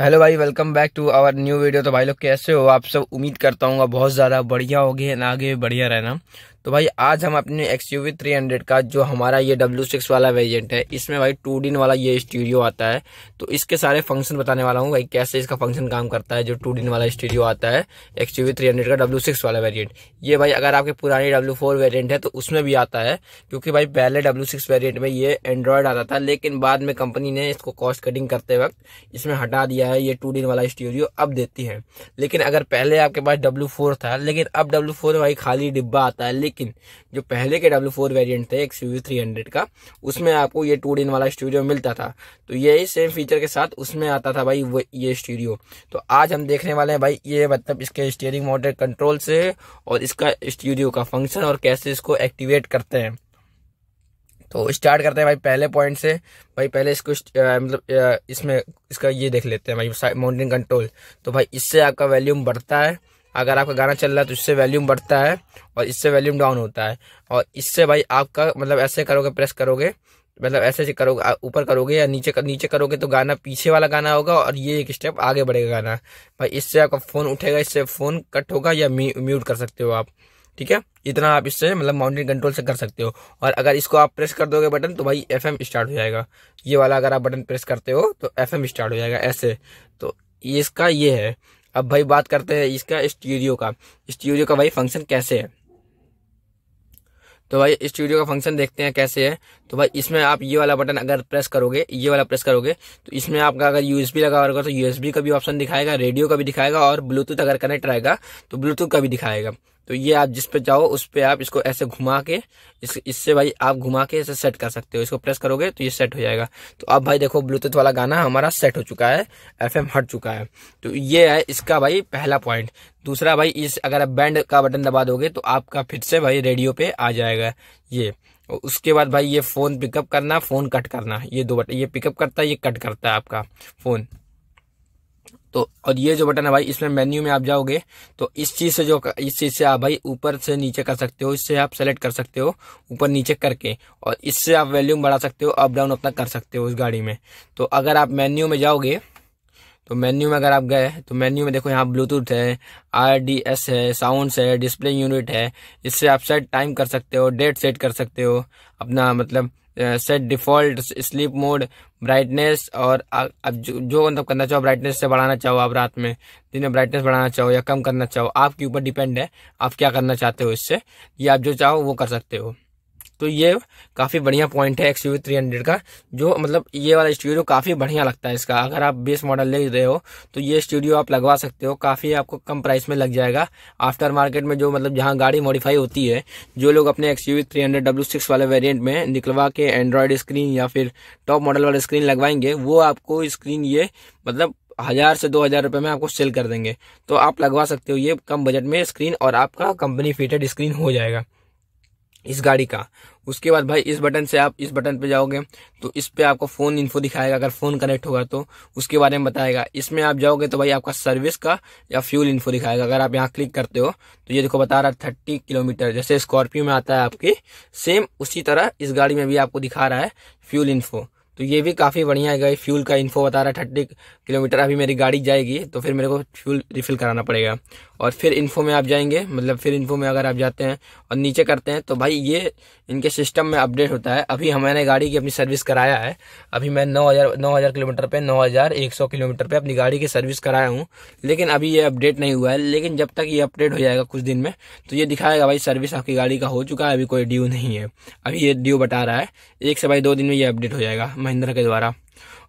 hello भाई welcome back to our new video तो भाई लोग कैसे हो आप सब उम्मीद करता हूँ बहुत ज़्यादा बढ़िया हो गए आगे बढ़िया रहना तो भाई आज हम अपने एक्स यू थ्री हंड्रेड का जो हमारा ये W6 सिक्स वाला वेरिएंट है इसमें भाई टू डिन वाला ये स्टूडियो आता है तो इसके सारे फंक्शन बताने वाला हूँ भाई कैसे इसका फंक्शन काम करता है जो टू डिन वाला स्टूडियो आता है एक्स यू थ्री हंड्रेड का डब्ल्यू सिक्स वाला वेरियंट ये भाई अगर आपके पुराने डब्ल्यू फोर वेरियंट है तो उसमें भी आता है क्योंकि भाई पहले डब्ल्यू सिक्स वेरियंट में ये एंड्रॉयड आता था लेकिन बाद में कंपनी ने इसको कॉस्ट कटिंग करते वक्त इसमें हटा दिया है ये टू डिन वाला स्टूडियो अब देती है लेकिन अगर पहले आपके पास डब्ल्यू फोर था लेकिन अब डब्ल्यू फोर भाई खाली डिब्बा आता है लेकिन जो पहले के डब्ल्यू फोर वेरियंट थे एक्स यू थ्री हंड्रेड का उसमें आपको ये टू डिन वाला स्टूडियो मिलता था तो यही सेम फीचर के साथ उसमें आता था भाई वो ये स्टूडियो तो आज हम देखने वाले हैं भाई ये मतलब इसके स्टीयरिंग मोटर कंट्रोल से और इसका स्टूडियो का फंक्शन और कैसे इसको एक्टिवेट करते हैं तो स्टार्ट करते हैं भाई पहले पॉइंट से भाई पहले इसको मतलब इसमें इसका ये देख लेते हैं भाई माउंटेन कंट्रोल तो भाई इससे आपका वैल्यूम बढ़ता है अगर आपका गाना चल रहा है तो इससे वैल्यूम बढ़ता है और इससे वैल्यूम डाउन होता है और इससे भाई आपका मतलब ऐसे करोगे प्रेस करोगे मतलब ऐसे करोगे ऊपर करोगे या नीचे कर, नीचे करोगे तो गाना पीछे वाला गाना होगा और ये एक स्टेप आगे बढ़ेगा गाना भाई इससे आपका फ़ोन उठेगा इससे फ़ोन कट होगा या म्यूट कर सकते हो आप ठीक है इतना आप इससे मतलब माउंटेन कंट्रोल से कर सकते हो और अगर इसको आप प्रेस कर दोगे बटन तो भाई एफ स्टार्ट हो जाएगा ये वाला अगर आप बटन प्रेस करते हो तो एफ स्टार्ट हो जाएगा ऐसे तो इसका ये है अब भाई बात करते हैं इसका स्टूडियो का स्टूडियो का भाई फंक्शन कैसे है तो भाई स्टूडियो का फंक्शन देखते हैं कैसे है तो भाई इसमें आप ये वाला बटन अगर प्रेस करोगे ये वाला प्रेस करोगे तो इसमें आपका अगर यूएसबी लगा होगा तो यूएसबी का भी ऑप्शन दिखाएगा रेडियो का भी दिखाएगा और ब्लूटूथ अगर कनेक्ट रहेगा तो ब्लूटूथ का भी दिखाएगा तो ये आप जिस पे जाओ उस पे आप इसको ऐसे घुमा के इससे भाई आप घुमा के इसे सेट कर सकते हो इसको प्रेस करोगे तो ये सेट हो जाएगा तो अब भाई देखो ब्लूटूथ वाला गाना हमारा सेट हो चुका है एफ हट चुका है तो ये है इसका भाई पहला पॉइंट दूसरा भाई इस अगर आप बैंड का बटन दबा दोगे तो आपका फिर से भाई रेडियो पे आ जाएगा ये उसके बाद भाई ये फ़ोन पिकअप करना फ़ोन कट करना ये दो बटन ये पिकअप करता है ये कट करता है आपका फ़ोन तो और ये जो बटन है भाई इसमें मेन्यू में आप जाओगे तो इस चीज़ से जो इस चीज़ से आप भाई ऊपर से नीचे कर सकते हो इससे आप सेलेक्ट कर सकते हो ऊपर नीचे करके और इससे आप वैल्यूम बढ़ा सकते हो अप डाउन अपना कर सकते हो उस गाड़ी में तो अगर आप मेन्यू में जाओगे तो मेन्यू में अगर आप गए तो मेन्यू में देखो यहाँ ब्लूटूथ है आर डी एस है साउंड्स है डिस्प्ले यूनिट है इससे आप सेट टाइम कर सकते हो डेट सेट कर सकते हो अपना मतलब set default sleep mode brightness और अब जो, जो मतलब करना चाहो ब्राइटनेस से बढ़ाना चाहो आप रात में दिन में ब्राइटनेस बढ़ाना चाहो या कम करना चाहो आपके ऊपर डिपेंड है आप क्या करना चाहते हो इससे ये आप जो चाहो वो कर सकते हो तो ये काफ़ी बढ़िया पॉइंट है एक्स यू थ्री हंड्रेड का जो मतलब ये वाला स्टूडियो काफ़ी बढ़िया लगता है इसका अगर आप बेस मॉडल ले रहे हो तो ये स्टूडियो आप लगवा सकते हो काफ़ी आपको कम प्राइस में लग जाएगा आफ्टर मार्केट में जो मतलब जहाँ गाड़ी मॉडिफाई होती है जो लोग अपने X U three hundred W six वाले वेरियंट में निकलवा के एंड्रॉयड स्क्रीन या फिर टॉप मॉडल वाला स्क्रीन लगवाएंगे वो आपको स्क्रीन ये मतलब हज़ार से दो हज़ार रुपये में आपको सेल कर देंगे तो आप लगवा सकते हो ये कम बजट में स्क्रीन और आपका कंपनी फिटेड स्क्रीन हो जाएगा इस गाड़ी का उसके बाद भाई इस बटन से आप इस बटन पे जाओगे तो इस पे आपको फ़ोन इन्फो दिखाएगा अगर फ़ोन कनेक्ट होगा तो उसके बारे में बताएगा इसमें आप जाओगे तो भाई आपका सर्विस का या फ्यूल इन्फो दिखाएगा अगर आप यहाँ क्लिक करते हो तो ये देखो बता रहा है थर्टी किलोमीटर जैसे स्कॉर्पियो में आता है आपकी सेम उसी तरह इस गाड़ी में भी आपको दिखा रहा है फ्यूल इन्फो तो ये भी काफ़ी बढ़िया है गई फ्यूल का इन्फो बता रहा है थर्टी किलोमीटर अभी मेरी गाड़ी जाएगी तो फिर मेरे को फ्यूल रिफिल कराना पड़ेगा और फिर इन्फो में आप जाएंगे मतलब फिर इन्फो में अगर आप जाते हैं और नीचे करते हैं तो भाई ये इनके सिस्टम में अपडेट होता है अभी हमने गाड़ी की अपनी सर्विस कराया है अभी मैं नौ हज़ार नौ हज़ार किलोमीटर पे नौ हज़ार एक सौ किलोमीटर पे अपनी गाड़ी की सर्विस कराया हूँ लेकिन अभी ये अपडेट नहीं हुआ है लेकिन जब तक ये अपडेट हो जाएगा कुछ दिन में तो ये दिखाएगा भाई सर्विस आपकी गाड़ी का हो चुका है अभी कोई ड्यू नहीं है अभी ये ड्यू बता रहा है एक से भाई दो दिन में ये अपडेट हो जाएगा महिंद्रा के द्वारा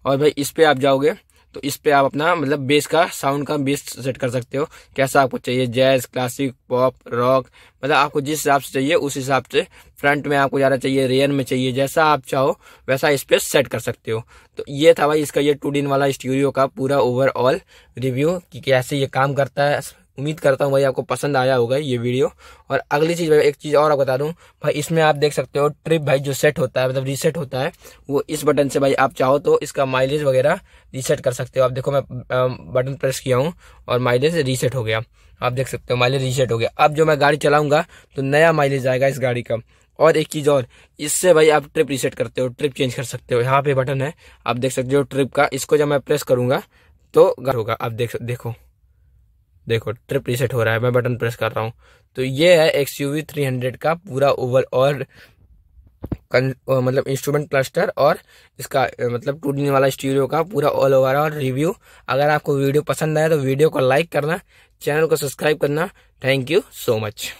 और भाई इस पर आप जाओगे तो इस पर आप अपना मतलब बेस का साउंड का बेस सेट कर सकते हो कैसा आपको चाहिए जैज क्लासिक पॉप रॉक मतलब आपको जिस हिसाब से चाहिए उस हिसाब से फ्रंट में आपको जाना चाहिए रेयर में चाहिए जैसा आप चाहो वैसा इस पे सेट कर सकते हो तो ये था भाई इसका ये टू डिन वाला स्टूडियो का पूरा ओवरऑल रिव्यू कि कैसे ये काम करता है उम्मीद करता हूँ भाई आपको पसंद आया होगा ये वीडियो और अगली चीज़ एक चीज़ और आप बता दूँ भाई इसमें आप देख सकते हो ट्रिप भाई जो सेट होता है मतलब रीसेट होता है वो इस बटन से भाई आप चाहो तो इसका माइलेज वगैरह रीसेट कर सकते हो आप देखो मैं बटन प्रेस किया हूँ और माइलेज रीसेट हो गया आप देख सकते हो माइलेज रीसेट हो गया अब जो मैं गाड़ी चलाऊँगा तो नया माइलेज आएगा इस गाड़ी का और एक चीज़ और इससे भाई आप ट्रिप रीसेट करते हो ट्रिप चेंज कर सकते हो यहाँ पे बटन है आप देख सकते हो ट्रिप का इसको जब मैं प्रेस करूँगा तो घर होगा आप देख देखो देखो ट्रिप रिसेट हो रहा है मैं बटन प्रेस कर रहा हूँ तो ये है X U V three hundred का पूरा ओवरऑल मतलब इंस्ट्रूमेंट क्लस्टर और इसका मतलब टूटने वाला स्टूडियो का पूरा ऑल ओवर और रिव्यू अगर आपको वीडियो पसंद आए तो वीडियो को लाइक करना चैनल को सब्सक्राइब करना थैंक यू सो मच